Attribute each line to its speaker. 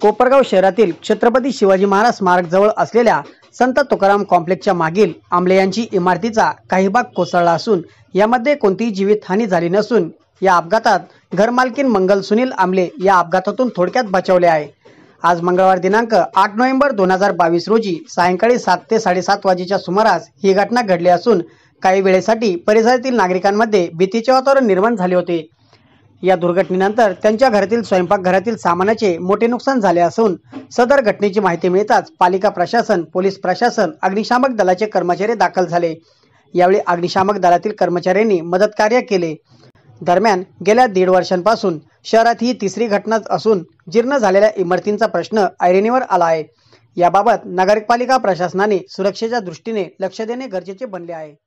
Speaker 1: कोपरगाव शहरातील छत्रपती शिवाजी महाराज स्मारक जवळ असलेल्या संत तुकाराम कॉम्प्लेक्सच्या मागील आमले यांची इमारतीचा काही भाग कोसळला असून यामध्ये कोणतीही जीवितहानी झाली नसून या अपघातात घरमालकीन मंगल सुनील आमले या अपघातातून थोडक्यात बचावले आहे आज मंगळवार दिनांक आठ नोव्हेंबर दोन हजार बावीस रोजी सायंकाळी सात ते साडेसात वाजेच्या सुमारास ही घटना घडली असून काही वेळेसाठी परिसरातील नागरिकांमध्ये भीतीचे वातावरण निर्माण झाले होते या दुर्घटनेनंतर त्यांच्या घरातील स्वयंपाकघरातील सामानाचे मोठे नुकसान झाले असून सदर घटनेची माहिती मिळताच पालिका प्रशासन पोलीस प्रशासन अग्निशामक दलाचे कर्मचारी दाखल झाले यावेळी अग्निशामक दलातील कर्मचाऱ्यांनी मदत कार्य केले दरम्यान गेल्या दीड वर्षांपासून शहरात ही तिसरी घटना असून जीर्ण झालेल्या इमारतींचा प्रश्न ऐरणीवर आला आहे याबाबत नगरपालिका प्रशासनाने सुरक्षेच्या दृष्टीने लक्ष देणे गरजेचे बनले आहे